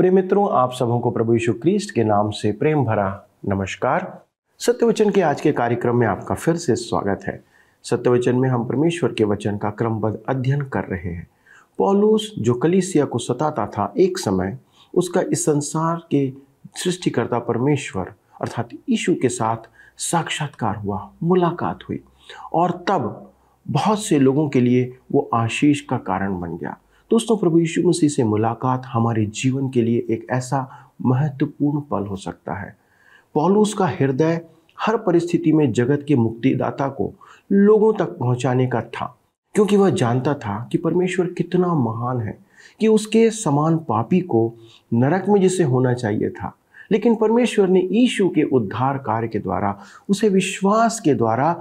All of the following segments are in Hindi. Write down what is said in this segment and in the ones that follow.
प्रेम मित्रों आप सबों को प्रभु यीशु क्रिस्ट के नाम से प्रेम भरा नमस्कार सत्यवचन के आज के कार्यक्रम में आपका फिर से स्वागत है सत्यवचन में हम परमेश्वर के वचन का क्रमबद्ध अध्ययन कर रहे हैं पॉलूस जो कलीसिया को सताता था एक समय उसका इस संसार के सृष्टिकर्ता परमेश्वर अर्थात यीशु के साथ साक्षात्कार हुआ मुलाकात हुई और तब बहुत से लोगों के लिए वो आशीष का कारण बन गया दोस्तों प्रभु यीशु मसीह से मुलाकात हमारे जीवन के लिए एक ऐसा महत्वपूर्ण पल हो सकता है पॉलूस का हृदय हर परिस्थिति में जगत के मुक्तिदाता को लोगों तक पहुंचाने का था क्योंकि वह जानता था कि परमेश्वर कितना महान है कि उसके समान पापी को नरक में जिसे होना चाहिए था लेकिन परमेश्वर ने यीशु के उद्धार कार्य के द्वारा उसे विश्वास के द्वारा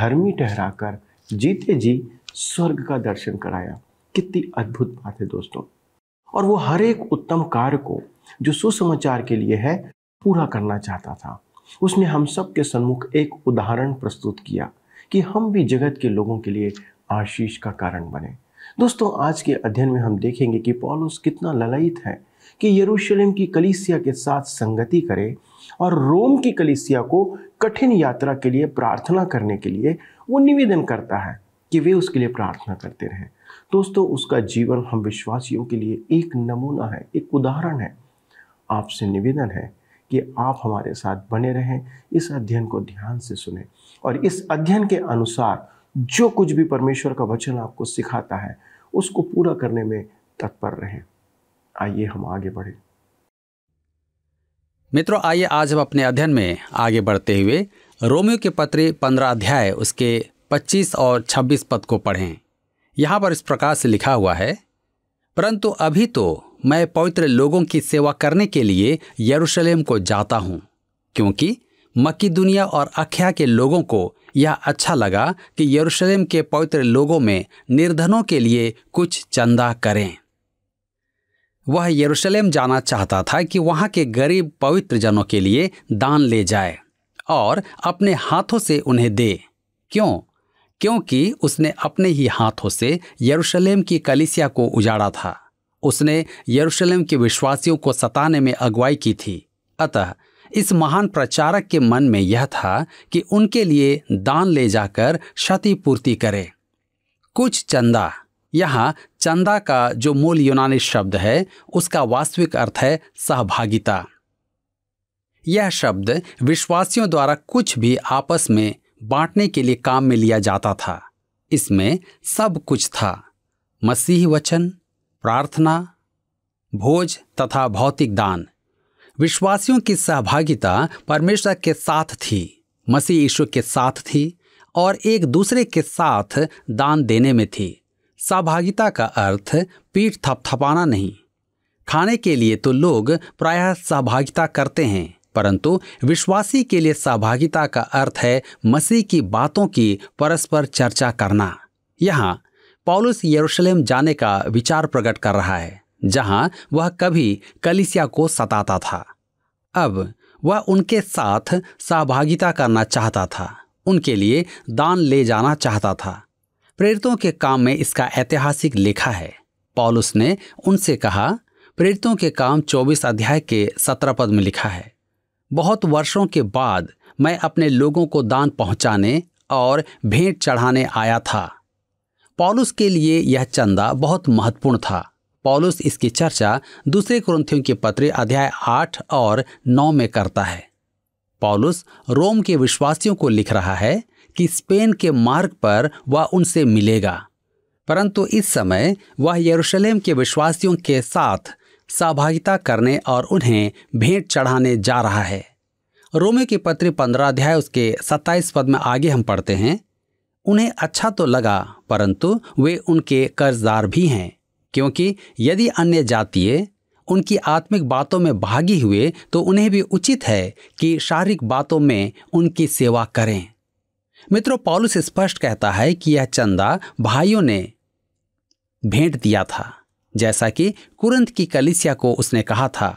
धर्मी ठहराकर जीते जी स्वर्ग का दर्शन कराया कितनी अद्भुत बात है दोस्तों और वो हर एक उत्तम कार्य को जो सुसमाचार के लिए है पूरा करना चाहता था उसने हम सब के सन्मुख एक उदाहरण प्रस्तुत किया कि हम भी जगत के लोगों के लिए आशीष का कारण बने दोस्तों आज के अध्ययन में हम देखेंगे कि पॉलुस कितना ललयित है कि यरूशलेम की कलीसिया के साथ संगति करे और रोम की कलीसिया को कठिन यात्रा के लिए प्रार्थना करने के लिए वो निवेदन करता है कि वे उसके लिए प्रार्थना करते रहें दोस्तों उसका जीवन हम विश्वासियों के लिए एक नमूना है एक उदाहरण है आपसे निवेदन है कि आप हमारे साथ बने रहें इस अध्ययन को ध्यान से सुने और इस अध्ययन के अनुसार जो कुछ भी परमेश्वर का वचन आपको सिखाता है उसको पूरा करने में तत्पर रहें आइए हम आगे बढ़ें मित्रों आइए आज हम अपने अध्ययन में आगे बढ़ते हुए रोमियो के पत्र पंद्रह अध्याय उसके पच्चीस और छब्बीस पद को पढ़ें यहां पर इस प्रकार से लिखा हुआ है परंतु अभी तो मैं पवित्र लोगों की सेवा करने के लिए यरूशलेम को जाता हूं क्योंकि मक्की दुनिया और अख्या के लोगों को यह अच्छा लगा कि यरूशलेम के पवित्र लोगों में निर्धनों के लिए कुछ चंदा करें वह यरूशलेम जाना चाहता था कि वहाँ के गरीब पवित्र जनों के लिए दान ले जाए और अपने हाथों से उन्हें दे क्यों क्योंकि उसने अपने ही हाथों से यरूशलेम की कलिसिया को उजाड़ा था उसने यरूशलेम के विश्वासियों को सताने में अगुवाई की थी अतः इस महान प्रचारक के मन में यह था कि उनके लिए दान ले जाकर क्षतिपूर्ति करे कुछ चंदा यहाँ चंदा का जो मूल यूनानी शब्द है उसका वास्तविक अर्थ है सहभागिता यह शब्द विश्वासियों द्वारा कुछ भी आपस में बांटने के लिए काम में लिया जाता था इसमें सब कुछ था मसीह वचन प्रार्थना भोज तथा भौतिक दान विश्वासियों की सहभागिता परमेश्वर के साथ थी मसीह ईश्वर के साथ थी और एक दूसरे के साथ दान देने में थी सहभागिता का अर्थ पीठ थपथपाना नहीं खाने के लिए तो लोग प्रायः सहभागिता करते हैं परंतु विश्वासी के लिए सहभागिता का अर्थ है मसीह की बातों की परस्पर चर्चा करना यहाँ पॉलुस यरूशलेम जाने का विचार प्रकट कर रहा है जहां वह कभी कलिसिया को सताता था अब वह उनके साथ सहभागिता करना चाहता था उनके लिए दान ले जाना चाहता था प्रेरितों के काम में इसका ऐतिहासिक लेखा है पॉलुस ने उनसे कहा प्रेरितों के काम 24 अध्याय के सत्रह पद में लिखा है बहुत वर्षों के बाद मैं अपने लोगों को दान पहुंचाने और भेंट चढ़ाने आया था पॉलुस के लिए यह चंदा बहुत महत्वपूर्ण था पॉलुस इसकी चर्चा दूसरे क्रंथियों के पत्र अध्याय आठ और नौ में करता है पॉलुस रोम के विश्वासियों को लिख रहा है कि स्पेन के मार्ग पर वह उनसे मिलेगा परंतु इस समय वह यरूशलेम के विश्वासियों के साथ सहभागिता करने और उन्हें भेंट चढ़ाने जा रहा है रोमे के पत्र पंद्रह अध्याय उसके सत्ताईस पद में आगे हम पढ़ते हैं उन्हें अच्छा तो लगा परंतु वे उनके कर्जदार भी हैं क्योंकि यदि अन्य जातीय उनकी आत्मिक बातों में भागी हुए तो उन्हें भी उचित है कि शारीरिक बातों में उनकी सेवा करें मित्रों पॉलुस स्पष्ट कहता है कि यह चंदा भाइयों ने भेंट दिया था जैसा कि कुरंत की कलिसिया को उसने कहा था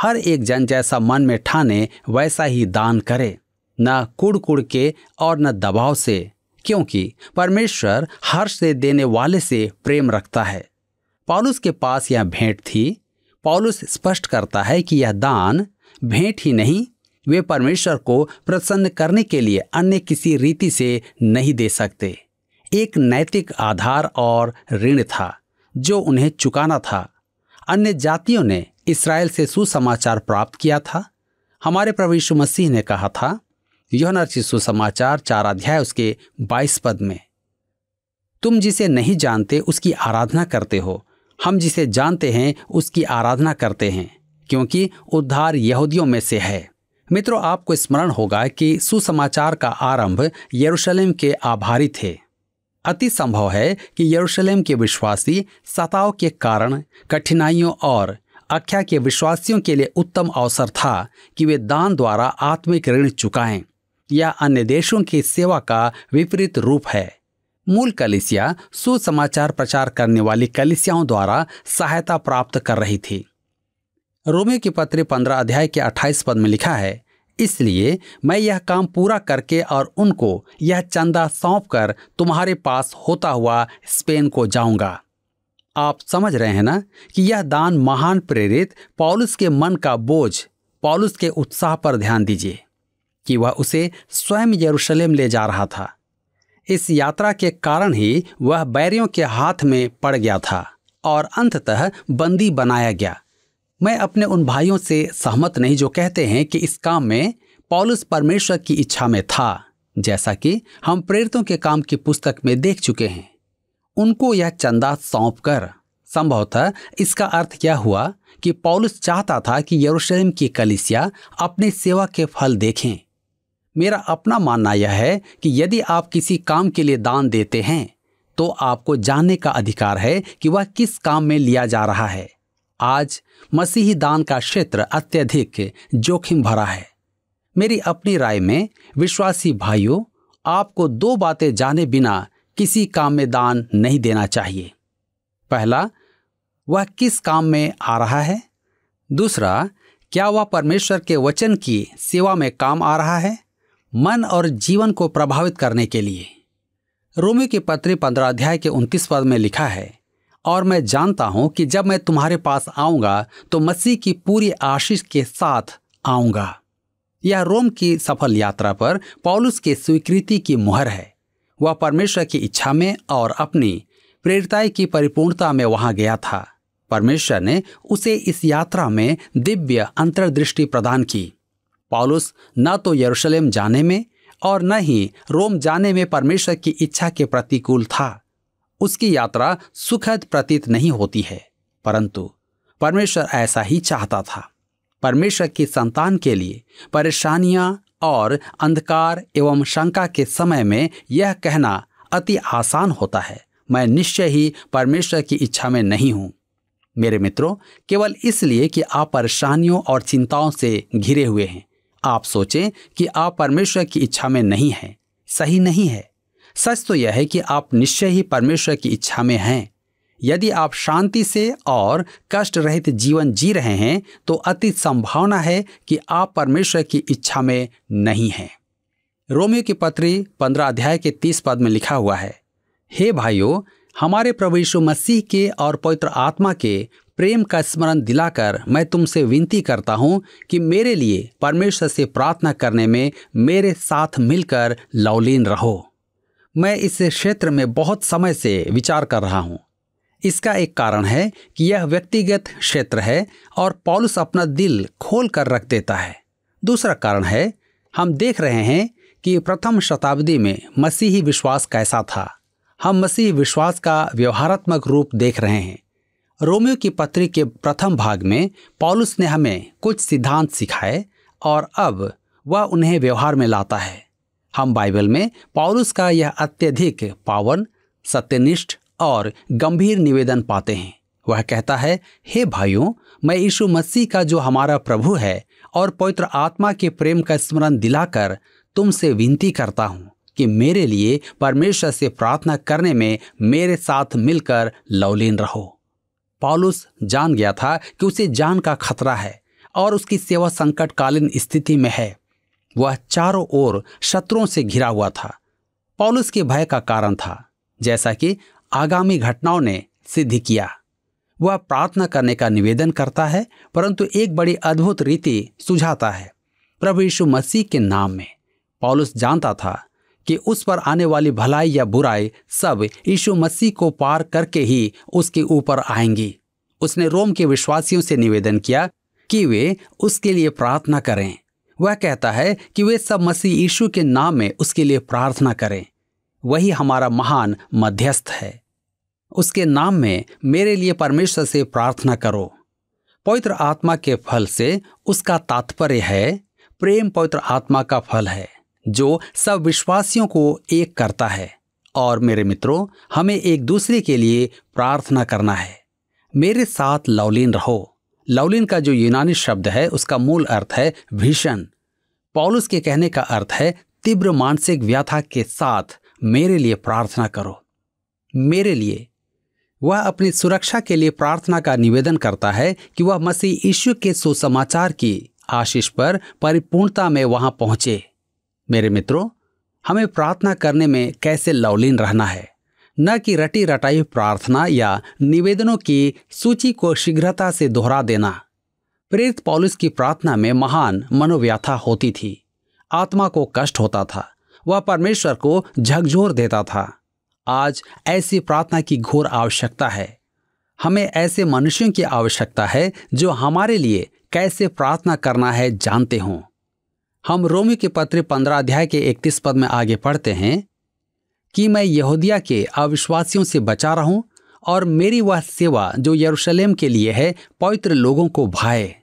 हर एक जन जैसा मन में ठाने वैसा ही दान करे न कुड़ कुड़ के और न दबाव से क्योंकि परमेश्वर हर्ष से देने वाले से प्रेम रखता है पॉलुस के पास यह भेंट थी पॉलुस स्पष्ट करता है कि यह दान भेंट ही नहीं वे परमेश्वर को प्रसन्न करने के लिए अन्य किसी रीति से नहीं दे सकते एक नैतिक आधार और ऋण था जो उन्हें चुकाना था अन्य जातियों ने इसराइल से सुसमाचार प्राप्त किया था हमारे प्रभु यीशु मसीह ने कहा था यौनर्चित सुसमाचार चार अध्याय उसके बाईस पद में तुम जिसे नहीं जानते उसकी आराधना करते हो हम जिसे जानते हैं उसकी आराधना करते हैं क्योंकि उद्धार यहूदियों में से है मित्रों आपको स्मरण होगा कि सुसमाचार का आरंभ यरूशलेम के आभारी थे अति संभव है कि यरूशलेम के विश्वासी सताव के कारण कठिनाइयों और आख्या के विश्वासियों के लिए उत्तम अवसर था कि वे दान द्वारा आत्मिक ऋण चुकाएं या अन्य देशों की सेवा का विपरीत रूप है मूल कलिसिया सुसमाचार प्रचार करने वाली कलिसियाओं द्वारा सहायता प्राप्त कर रही थी रोमियो की पत्री पंद्रह अध्याय के अट्ठाईस पद में लिखा है इसलिए मैं यह काम पूरा करके और उनको यह चंदा सौंप कर तुम्हारे पास होता हुआ स्पेन को जाऊंगा आप समझ रहे हैं ना कि यह दान महान प्रेरित पॉलुस के मन का बोझ पॉलुस के उत्साह पर ध्यान दीजिए कि वह उसे स्वयं यरूशलेम ले जा रहा था इस यात्रा के कारण ही वह बैरियों के हाथ में पड़ गया था और अंततः बंदी बनाया गया मैं अपने उन भाइयों से सहमत नहीं जो कहते हैं कि इस काम में पॉलुस परमेश्वर की इच्छा में था जैसा कि हम प्रेरितों के काम की पुस्तक में देख चुके हैं उनको यह चंदा सौंप कर संभवतः इसका अर्थ क्या हुआ कि पॉलुस चाहता था कि यरूशलेम की कलिसिया अपनी सेवा के फल देखें मेरा अपना मानना यह है कि यदि आप किसी काम के लिए दान देते हैं तो आपको जानने का अधिकार है कि वह किस काम में लिया जा रहा है आज मसीही दान का क्षेत्र अत्यधिक जोखिम भरा है मेरी अपनी राय में विश्वासी भाइयों आपको दो बातें जाने बिना किसी काम में दान नहीं देना चाहिए पहला वह किस काम में आ रहा है दूसरा क्या वह परमेश्वर के वचन की सेवा में काम आ रहा है मन और जीवन को प्रभावित करने के लिए रोमी के पत्र पंद्रह अध्याय के उनतीस पद में लिखा है और मैं जानता हूं कि जब मैं तुम्हारे पास आऊंगा तो मसीह की पूरी आशीष के साथ आऊंगा यह रोम की सफल यात्रा पर पॉलुस के स्वीकृति की मुहर है वह परमेश्वर की इच्छा में और अपनी प्रेरिताई की परिपूर्णता में वहां गया था परमेश्वर ने उसे इस यात्रा में दिव्य अंतर्दृष्टि प्रदान की पॉलुस न तो यरूशलेम जाने में और न ही रोम जाने में परमेश्वर की इच्छा के प्रतिकूल था उसकी यात्रा सुखद प्रतीत नहीं होती है परंतु परमेश्वर ऐसा ही चाहता था परमेश्वर की संतान के लिए परेशानियां और अंधकार एवं शंका के समय में यह कहना अति आसान होता है मैं निश्चय ही परमेश्वर की इच्छा में नहीं हूं मेरे मित्रों केवल इसलिए कि आप परेशानियों और चिंताओं से घिरे हुए हैं आप सोचें कि आप परमेश्वर की इच्छा में नहीं हैं सही नहीं है सच तो यह है कि आप निश्चय ही परमेश्वर की इच्छा में हैं यदि आप शांति से और कष्ट रहित जीवन जी रहे हैं तो अति संभावना है कि आप परमेश्वर की इच्छा में नहीं हैं रोमियो की पत्री पंद्रह अध्याय के तीस पद में लिखा हुआ है हे भाइयों हमारे प्रभु यीशु मसीह के और पवित्र आत्मा के प्रेम का स्मरण दिलाकर मैं तुमसे विनती करता हूँ कि मेरे लिए परमेश्वर से प्रार्थना करने में मेरे साथ मिलकर लौलीन रहो मैं इस क्षेत्र में बहुत समय से विचार कर रहा हूँ इसका एक कारण है कि यह व्यक्तिगत क्षेत्र है और पॉलुस अपना दिल खोल कर रख देता है दूसरा कारण है हम देख रहे हैं कि प्रथम शताब्दी में मसीही विश्वास कैसा था हम मसीह विश्वास का व्यवहारात्मक रूप देख रहे हैं रोमियो की पत्री के प्रथम भाग में पॉलुस ने हमें कुछ सिद्धांत सिखाए और अब वह उन्हें व्यवहार में लाता है हम बाइबल में पौरुष का यह अत्यधिक पावन सत्यनिष्ठ और गंभीर निवेदन पाते हैं वह कहता है हे भाइयों मैं यीशु मसीह का जो हमारा प्रभु है और पवित्र आत्मा के प्रेम का स्मरण दिलाकर तुमसे विनती करता हूँ कि मेरे लिए परमेश्वर से प्रार्थना करने में मेरे साथ मिलकर लवलीन रहो पॉलुस जान गया था कि उसे जान का खतरा है और उसकी सेवा संकटकालीन स्थिति में है वह चारों ओर शत्रुओं से घिरा हुआ था पॉलुस के भय का कारण था जैसा कि आगामी घटनाओं ने सिद्ध किया वह प्रार्थना करने का निवेदन करता है परंतु एक बड़ी अद्भुत रीति सुझाता है प्रभु यीशु मसीह के नाम में पॉलुस जानता था कि उस पर आने वाली भलाई या बुराई सब यीशु मसीह को पार करके ही उसके ऊपर आएंगी उसने रोम के विश्वासियों से निवेदन किया कि वे उसके लिए प्रार्थना करें वह कहता है कि वे सब मसीह यीशु के नाम में उसके लिए प्रार्थना करें वही हमारा महान मध्यस्थ है उसके नाम में मेरे लिए परमेश्वर से प्रार्थना करो पवित्र आत्मा के फल से उसका तात्पर्य है प्रेम पवित्र आत्मा का फल है जो सब विश्वासियों को एक करता है और मेरे मित्रों हमें एक दूसरे के लिए प्रार्थना करना है मेरे साथ लवलीन रहो लवलिन का जो यूनानी शब्द है उसका मूल अर्थ है भीषण पॉलुस के कहने का अर्थ है तीव्र मानसिक व्याथा के साथ मेरे लिए प्रार्थना करो मेरे लिए वह अपनी सुरक्षा के लिए प्रार्थना का निवेदन करता है कि वह मसीह ईश्वर के सुसमाचार की आशीष पर परिपूर्णता में वहां पहुंचे मेरे मित्रों हमें प्रार्थना करने में कैसे लवलीन रहना है न कि रटी रटाई प्रार्थना या निवेदनों की सूची को शीघ्रता से दोहरा देना प्रेरित पॉलिस की प्रार्थना में महान मनोव्याथा होती थी आत्मा को कष्ट होता था वह परमेश्वर को झकझोर देता था आज ऐसी प्रार्थना की घोर आवश्यकता है हमें ऐसे मनुष्यों की आवश्यकता है जो हमारे लिए कैसे प्रार्थना करना है जानते हों हम रोमी के पत्र पंद्रह अध्याय के इकतीस पद में आगे पढ़ते हैं कि मैं यहूदिया के अविश्वासियों से बचा रहूं और मेरी वह सेवा जो यरूशलेम के लिए है पवित्र लोगों को भाए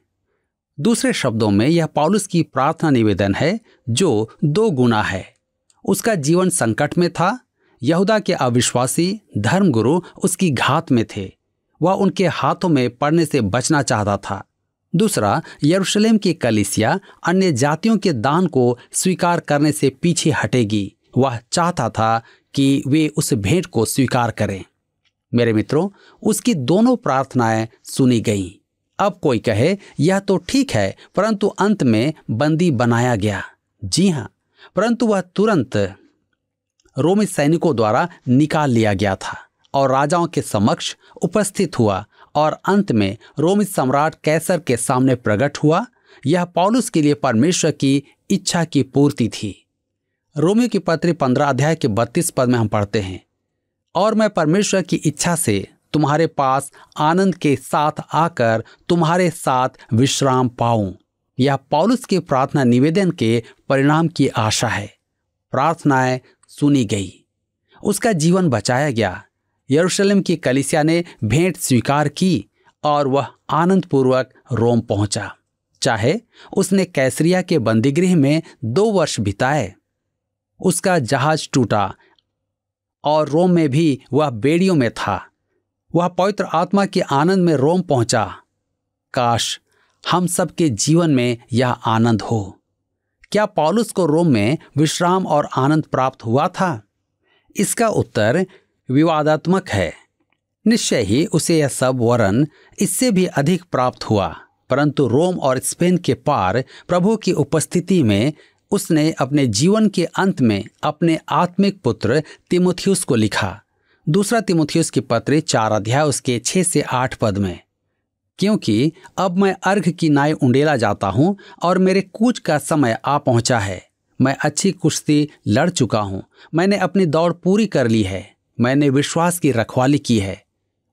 दूसरे शब्दों में यह पॉलुस की प्रार्थना निवेदन है जो दो गुना है उसका जीवन संकट में था यहूदा के अविश्वासी धर्मगुरु उसकी घात में थे वह उनके हाथों में पड़ने से बचना चाहता था दूसरा यरूशलेम की कलिसिया अन्य जातियों के दान को स्वीकार करने से पीछे हटेगी वह चाहता था कि वे उस भेंट को स्वीकार करें मेरे मित्रों उसकी दोनों प्रार्थनाएं सुनी गईं अब कोई कहे यह तो ठीक है परंतु अंत में बंदी बनाया गया जी हाँ परंतु वह तुरंत रोमी सैनिकों द्वारा निकाल लिया गया था और राजाओं के समक्ष उपस्थित हुआ और अंत में रोमी सम्राट कैसर के सामने प्रकट हुआ यह पॉलुस के लिए परमेश्वर की इच्छा की पूर्ति थी रोमियो की पत्री पंद्रह अध्याय के बत्तीस पद में हम पढ़ते हैं और मैं परमेश्वर की इच्छा से तुम्हारे पास आनंद के साथ आकर तुम्हारे साथ विश्राम पाऊं यह पॉलुस के प्रार्थना निवेदन के परिणाम की आशा है प्रार्थनाएं सुनी गई उसका जीवन बचाया गया यरूशलेम की कलिसिया ने भेंट स्वीकार की और वह आनंदपूर्वक रोम पहुंचा चाहे उसने कैसरिया के बंदीगृह में दो वर्ष बिताए उसका जहाज टूटा और रोम में भी वह बेड़ियों में था वह पवित्र आत्मा के आनंद में रोम पहुंचा काश हम सब के जीवन में यह आनंद हो क्या पॉलुस को रोम में विश्राम और आनंद प्राप्त हुआ था इसका उत्तर विवादात्मक है निश्चय ही उसे यह सब वरण इससे भी अधिक प्राप्त हुआ परंतु रोम और स्पेन के पार प्रभु की उपस्थिति में उसने अपने जीवन के अंत में अपने आत्मिक पुत्र तिमोथियस को लिखा दूसरा तिमोथियस की पत्र चार अध्याय उसके छः से आठ पद में क्योंकि अब मैं अर्घ की नाय उंडेला जाता हूँ और मेरे कूच का समय आ पहुँचा है मैं अच्छी कुश्ती लड़ चुका हूँ मैंने अपनी दौड़ पूरी कर ली है मैंने विश्वास की रखवाली की है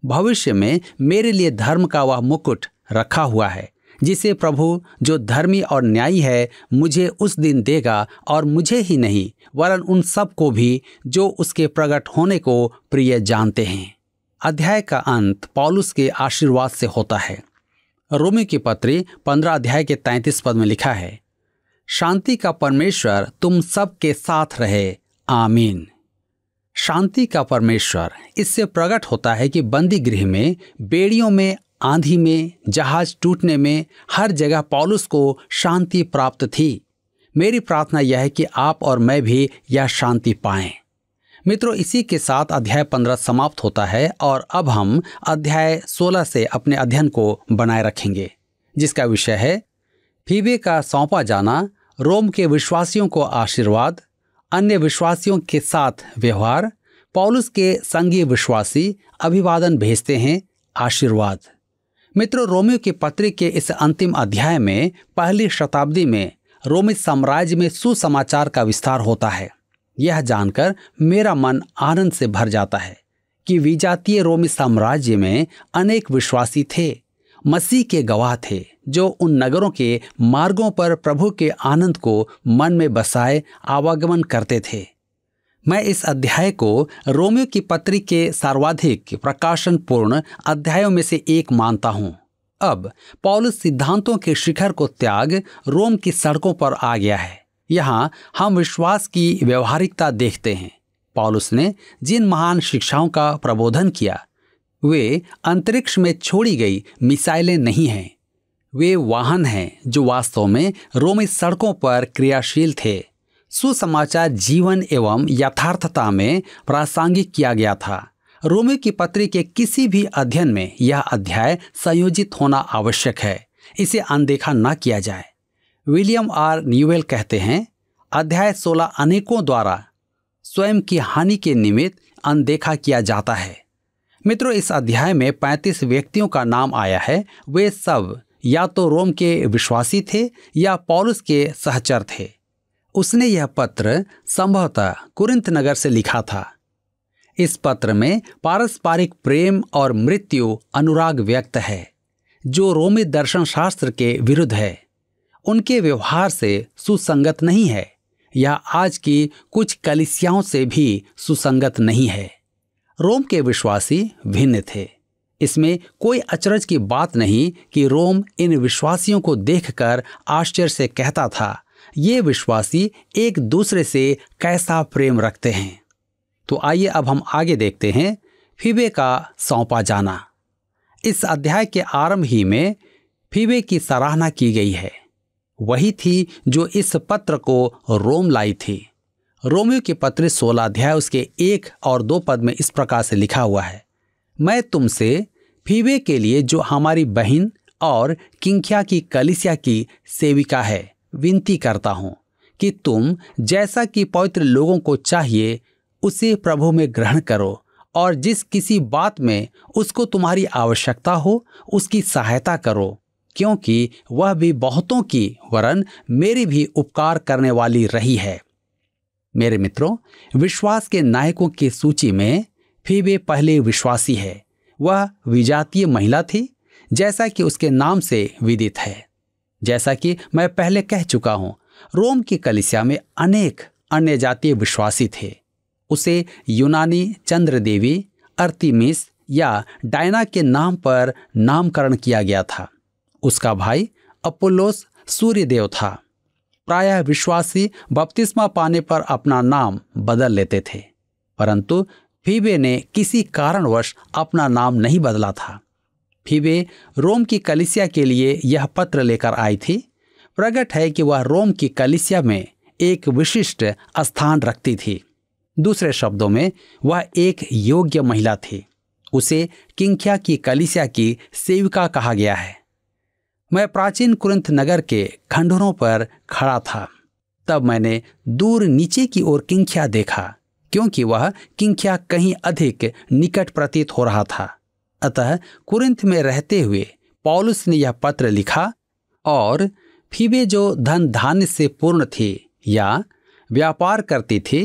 भविष्य में मेरे लिए धर्म का वह मुकुट रखा हुआ है जिसे प्रभु जो धर्मी और न्यायी है मुझे उस दिन देगा और मुझे ही नहीं वरन उन सब को भी जो उसके प्रकट होने को प्रिय जानते हैं अध्याय का अंत पॉलुस के आशीर्वाद से होता है रोमी की पत्री पंद्रह अध्याय के तैंतीस पद में लिखा है शांति का परमेश्वर तुम सब के साथ रहे आमीन शांति का परमेश्वर इससे प्रकट होता है कि बंदी गृह में बेड़ियों में आंधी में जहाज टूटने में हर जगह पॉलुस को शांति प्राप्त थी मेरी प्रार्थना यह है कि आप और मैं भी यह शांति पाएं मित्रों इसी के साथ अध्याय पंद्रह समाप्त होता है और अब हम अध्याय सोलह से अपने अध्ययन को बनाए रखेंगे जिसका विषय है फीबे का सौंपा जाना रोम के विश्वासियों को आशीर्वाद अन्य विश्वासियों के साथ व्यवहार पॉलुस के संघीय विश्वासी अभिवादन भेजते हैं आशीर्वाद मित्रों रोमियो के पत्र के इस अंतिम अध्याय में पहली शताब्दी में रोमित साम्राज्य में सुसमाचार का विस्तार होता है यह जानकर मेरा मन आनंद से भर जाता है कि विजातीय रोमी साम्राज्य में अनेक विश्वासी थे मसीह के गवाह थे जो उन नगरों के मार्गों पर प्रभु के आनंद को मन में बसाए आवागमन करते थे मैं इस अध्याय को रोमियो की पत्री के सर्वाधिक प्रकाशनपूर्ण अध्यायों में से एक मानता हूँ अब पॉलिस सिद्धांतों के शिखर को त्याग रोम की सड़कों पर आ गया है यहाँ हम विश्वास की व्यवहारिकता देखते हैं पॉलुस ने जिन महान शिक्षाओं का प्रबोधन किया वे अंतरिक्ष में छोड़ी गई मिसाइलें नहीं हैं वे वाहन हैं जो वास्तव में रोमी सड़कों पर क्रियाशील थे सुसमाचार जीवन एवं यथार्थता में प्रासंगिक किया गया था रोमियो की पत्री के किसी भी अध्ययन में यह अध्याय संयोजित होना आवश्यक है इसे अनदेखा न किया जाए विलियम आर न्यूवेल कहते हैं अध्याय 16 अनेकों द्वारा स्वयं की हानि के निमित्त अनदेखा किया जाता है मित्रों इस अध्याय में 35 व्यक्तियों का नाम आया है वे सब या तो रोम के विश्वासी थे या पॉलिस के सहचर थे उसने यह पत्र संभवतः कुरिंत नगर से लिखा था इस पत्र में पारस्परिक प्रेम और मृत्यु अनुराग व्यक्त है जो रोमी दर्शन शास्त्र के विरुद्ध है उनके व्यवहार से सुसंगत नहीं है या आज की कुछ कलिसियाओं से भी सुसंगत नहीं है रोम के विश्वासी भिन्न थे इसमें कोई अचरज की बात नहीं कि रोम इन विश्वासियों को देखकर आश्चर्य से कहता था ये विश्वासी एक दूसरे से कैसा प्रेम रखते हैं तो आइए अब हम आगे देखते हैं फीबे का सौंपा जाना इस अध्याय के आरंभ ही में फीबे की सराहना की गई है वही थी जो इस पत्र को रोम लाई थी रोमियो के पत्र सोलह अध्याय उसके एक और दो पद में इस प्रकार से लिखा हुआ है मैं तुमसे फीबे के लिए जो हमारी बहन और किंख्या की कलिसिया की सेविका है विनती करता हूं कि तुम जैसा कि पवित्र लोगों को चाहिए उसे प्रभु में ग्रहण करो और जिस किसी बात में उसको तुम्हारी आवश्यकता हो उसकी सहायता करो क्योंकि वह भी बहुतों की वरन मेरी भी उपकार करने वाली रही है मेरे मित्रों विश्वास के नायकों की सूची में फीबे पहले विश्वासी है वह विजातीय महिला थी जैसा कि उसके नाम से विदित है जैसा कि मैं पहले कह चुका हूं रोम की कलिसिया में अनेक अन्य जातीय विश्वासी थे उसे यूनानी चंद्रदेवी अर्तिमिस या डायना के नाम पर नामकरण किया गया था उसका भाई अपोलोस सूर्यदेव था प्रायः विश्वासी बपतिस्मा पाने पर अपना नाम बदल लेते थे परंतु फीबे ने किसी कारणवश अपना नाम नहीं बदला था फिर वे रोम की कलिसिया के लिए यह पत्र लेकर आई थी प्रकट है कि वह रोम की कलिसिया में एक विशिष्ट स्थान रखती थी दूसरे शब्दों में वह एक योग्य महिला थी उसे किंख्या की कलिसिया की सेविका कहा गया है मैं प्राचीन कुरंथ नगर के खंडरों पर खड़ा था तब मैंने दूर नीचे की ओर किंख्या देखा क्योंकि वह किंख्या कहीं अधिक निकट प्रतीत हो रहा था अतः कुरिंथ में रहते हुए पॉलुस ने यह पत्र लिखा और फीबे जो धन धान्य से पूर्ण थी या व्यापार करती थी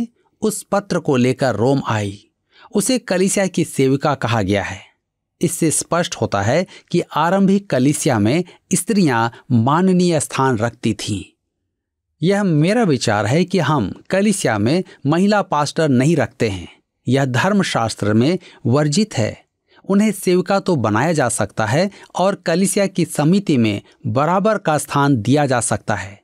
उस पत्र को लेकर रोम आई उसे कलिसिया की सेविका कहा गया है इससे स्पष्ट होता है कि आरंभिक कलिसिया में स्त्रियां माननीय स्थान रखती थीं यह मेरा विचार है कि हम कलिसिया में महिला पास्टर नहीं रखते हैं यह धर्मशास्त्र में वर्जित है उन्हें सेविका तो बनाया जा सकता है और कलिसिया की समिति में बराबर का स्थान दिया जा सकता है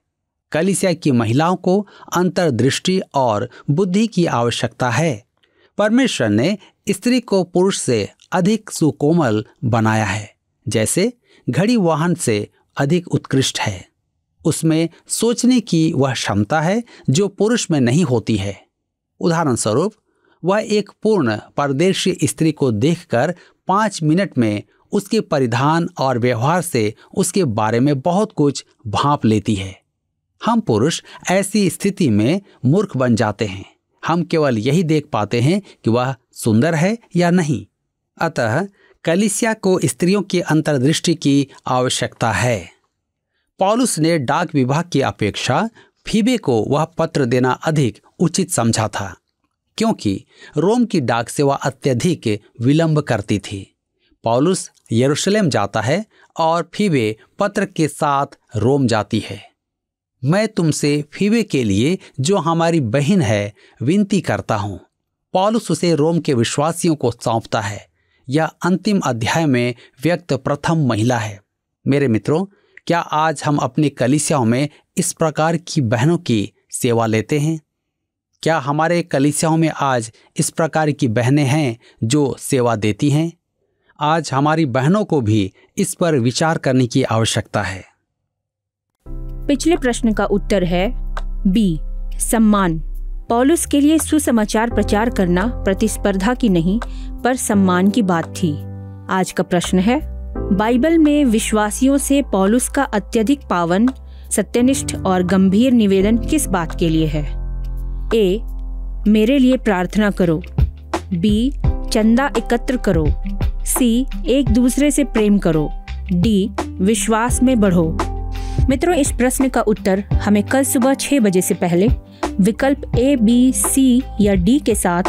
कलिसिया की महिलाओं को अंतर्दृष्टि और बुद्धि की आवश्यकता है परमेश्वर ने स्त्री को पुरुष से अधिक सुकोमल बनाया है जैसे घड़ी वाहन से अधिक उत्कृष्ट है उसमें सोचने की वह क्षमता है जो पुरुष में नहीं होती है उदाहरण स्वरूप वह एक पूर्ण परदेशी स्त्री को देखकर पाँच मिनट में उसके परिधान और व्यवहार से उसके बारे में बहुत कुछ भाप लेती है हम पुरुष ऐसी स्थिति में मूर्ख बन जाते हैं हम केवल यही देख पाते हैं कि वह सुंदर है या नहीं अतः कलिसिया को स्त्रियों की अंतर्दृष्टि की आवश्यकता है पॉलुस ने डाक विभाग की अपेक्षा फीबे को वह पत्र देना अधिक उचित समझा था क्योंकि रोम की डाक सेवा अत्यधिक विलंब करती थी पॉलुस यरूशलेम जाता है और फीबे पत्र के साथ रोम जाती है मैं तुमसे फीबे के लिए जो हमारी बहन है विनती करता हूँ पॉलुस उसे रोम के विश्वासियों को सौंपता है यह अंतिम अध्याय में व्यक्त प्रथम महिला है मेरे मित्रों क्या आज हम अपनी कलिसियाओं में इस प्रकार की बहनों की सेवा लेते हैं क्या हमारे कलिसियाओं में आज इस प्रकार की बहनें हैं जो सेवा देती हैं आज हमारी बहनों को भी इस पर विचार करने की आवश्यकता है पिछले प्रश्न का उत्तर है बी सम्मान पॉलुस के लिए सुसमाचार प्रचार करना प्रतिस्पर्धा की नहीं पर सम्मान की बात थी आज का प्रश्न है बाइबल में विश्वासियों से पॉलुस का अत्यधिक पावन सत्यनिष्ठ और गंभीर निवेदन किस बात के लिए है ए मेरे लिए प्रार्थना करो बी चंदा एकत्र करो सी एक दूसरे से प्रेम करो डी विश्वास में बढ़ो मित्रों इस प्रश्न का उत्तर हमें कल सुबह छः बजे से पहले विकल्प ए बी सी या डी के साथ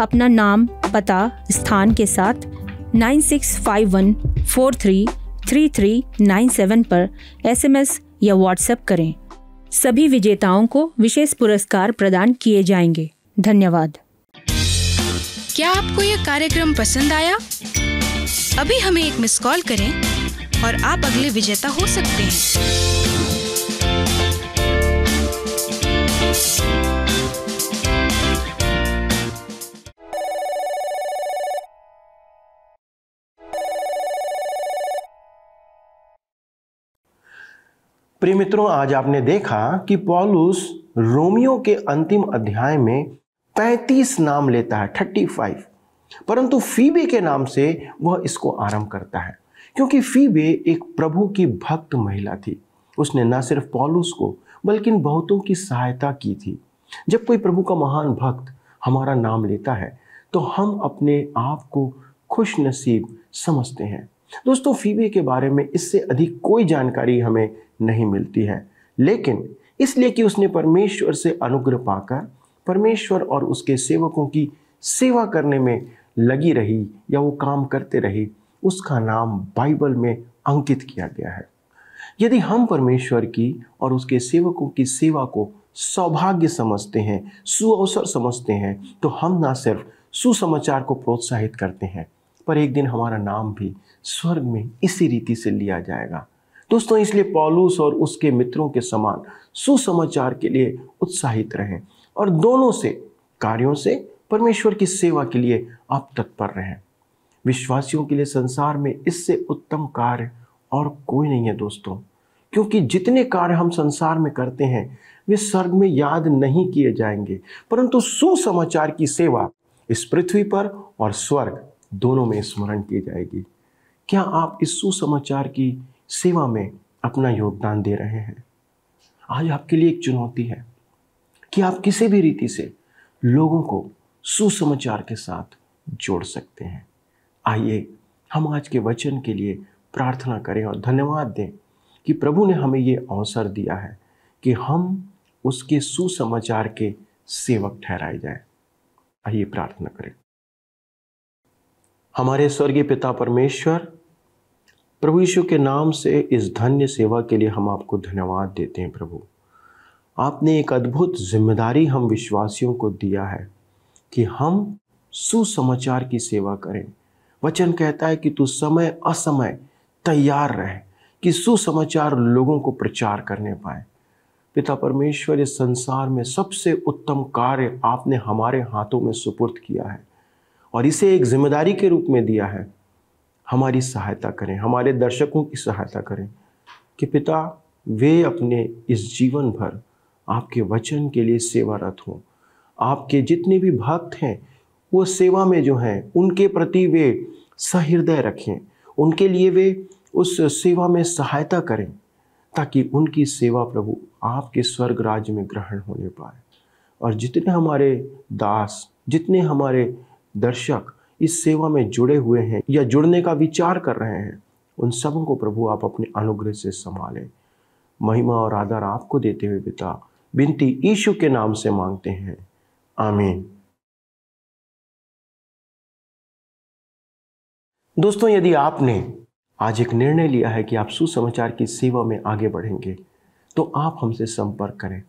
अपना नाम पता स्थान के साथ 9651433397 पर एसएमएस या व्हाट्सएप करें सभी विजेताओं को विशेष पुरस्कार प्रदान किए जाएंगे धन्यवाद क्या आपको यह कार्यक्रम पसंद आया अभी हमें एक मिस कॉल करें और आप अगले विजेता हो सकते हैं प्रिय मित्रों आज आपने देखा कि पॉलुस रोमियो के अंतिम अध्याय में 35 नाम लेता है 35 परंतु फीबे के नाम से वह इसको आरंभ करता है क्योंकि फीबे एक प्रभु की भक्त महिला थी उसने न सिर्फ पॉलुस को बल्कि बहुतों की सहायता की थी जब कोई प्रभु का महान भक्त हमारा नाम लेता है तो हम अपने आप को खुश नसीब समझते हैं दोस्तों फीबे के बारे में इससे अधिक कोई जानकारी हमें नहीं मिलती है लेकिन इसलिए कि उसने परमेश्वर से अनुग्रह पाकर परमेश्वर और उसके सेवकों की सेवा करने में लगी रही या वो काम करते रही उसका नाम बाइबल में अंकित किया गया है यदि हम परमेश्वर की और उसके सेवकों की सेवा को सौभाग्य समझते हैं सुअवसर समझते हैं तो हम ना सिर्फ सुसमाचार को प्रोत्साहित करते हैं पर एक दिन हमारा नाम भी स्वर्ग में इसी रीति से लिया जाएगा दोस्तों इसलिए पॉलूस और उसके मित्रों के समान सुसमाचार के लिए उत्साहित रहें और दोनों से कार्यों से परमेश्वर की सेवा के लिए आप तत्पर रहें विश्वासियों के लिए संसार में इससे उत्तम कार्य और कोई नहीं है दोस्तों क्योंकि जितने कार्य हम संसार में करते हैं वे स्वर्ग में याद नहीं किए जाएंगे परंतु सुसमाचार की सेवा इस पृथ्वी पर और स्वर्ग दोनों में स्मरण की जाएगी क्या आप इस सुसमाचार की सेवा में अपना योगदान दे रहे हैं आज आपके लिए एक चुनौती है कि आप किसी भी रीति से लोगों को सुसमाचार के साथ जोड़ सकते हैं आइए हम आज के वचन के लिए प्रार्थना करें और धन्यवाद दें कि प्रभु ने हमें ये अवसर दिया है कि हम उसके सुसमाचार के सेवक ठहराए जाएं। आइए प्रार्थना करें हमारे स्वर्गीय पिता परमेश्वर प्रभु यीशु के नाम से इस धन्य सेवा के लिए हम आपको धन्यवाद देते हैं प्रभु आपने एक अद्भुत जिम्मेदारी हम विश्वासियों को दिया है कि हम सुसमाचार की सेवा करें वचन कहता है कि तू समय असमय तैयार रहे कि सुसमाचार लोगों को प्रचार करने पाए पिता परमेश्वर इस संसार में सबसे उत्तम कार्य आपने हमारे हाथों में सुपुर्द किया है और इसे एक जिम्मेदारी के रूप में दिया है हमारी सहायता करें हमारे दर्शकों की सहायता करें कि पिता वे अपने इस जीवन भर आपके वचन के लिए सेवारत हों आपके जितने भी भक्त हैं वो सेवा में जो हैं उनके प्रति वे सहृदय रखें उनके लिए वे उस सेवा में सहायता करें ताकि उनकी सेवा प्रभु आपके स्वर्ग राज्य में ग्रहण होने पाए और जितने हमारे दास जितने हमारे दर्शक इस सेवा में जुड़े हुए हैं या जुड़ने का विचार कर रहे हैं उन सबों को प्रभु आप अपने अनुग्रह से संभालें महिमा और आदर आपको देते हुए पिता बिनती ईशु के नाम से मांगते हैं आमीन दोस्तों यदि आपने आज एक निर्णय लिया है कि आप सुसमाचार की सेवा में आगे बढ़ेंगे तो आप हमसे संपर्क करें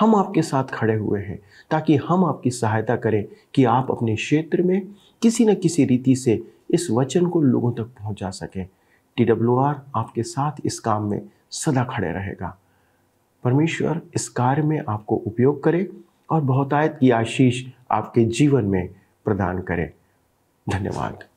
हम आपके साथ खड़े हुए हैं ताकि हम आपकी सहायता करें कि आप अपने क्षेत्र में किसी न किसी रीति से इस वचन को लोगों तक पहुंचा सकें टी डब्ल्यू आर आपके साथ इस काम में सदा खड़े रहेगा परमेश्वर इस कार्य में आपको उपयोग करे और बहुतायत की आशीष आपके जीवन में प्रदान करें धन्यवाद